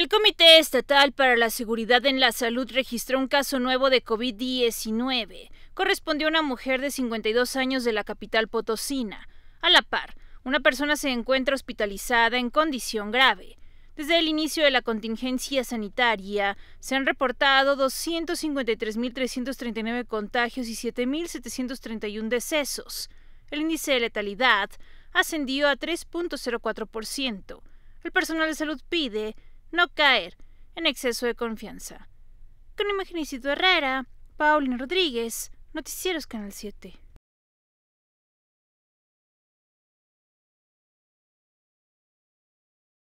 El Comité Estatal para la Seguridad en la Salud registró un caso nuevo de COVID-19. Correspondió a una mujer de 52 años de la capital potosina. A la par, una persona se encuentra hospitalizada en condición grave. Desde el inicio de la contingencia sanitaria, se han reportado 253.339 contagios y 7.731 decesos. El índice de letalidad ascendió a 3.04%. El personal de salud pide no caer en exceso de confianza. Con Imagenicito Herrera, Paulina Rodríguez, Noticieros Canal 7.